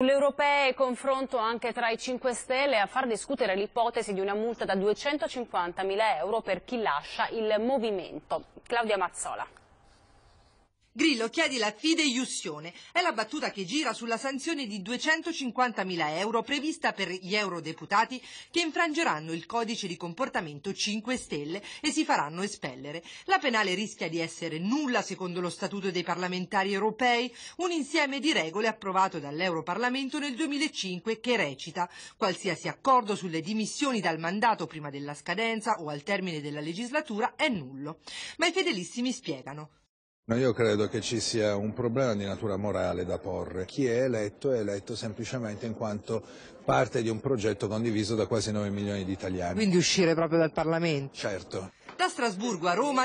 Le e confronto anche tra i 5 Stelle a far discutere l'ipotesi di una multa da 250.000 euro per chi lascia il movimento. Claudia Mazzola. Grillo chiede la fideiussione, è la battuta che gira sulla sanzione di 250.000 euro prevista per gli eurodeputati che infrangeranno il codice di comportamento 5 Stelle e si faranno espellere. La penale rischia di essere nulla secondo lo Statuto dei parlamentari europei, un insieme di regole approvato dall'Europarlamento nel 2005 che recita qualsiasi accordo sulle dimissioni dal mandato prima della scadenza o al termine della legislatura è nullo. Ma i fedelissimi spiegano No, io credo che ci sia un problema di natura morale da porre. Chi è eletto è eletto semplicemente in quanto parte di un progetto condiviso da quasi 9 milioni di italiani. Quindi uscire proprio dal Parlamento? Certo. Da Strasburgo a Roma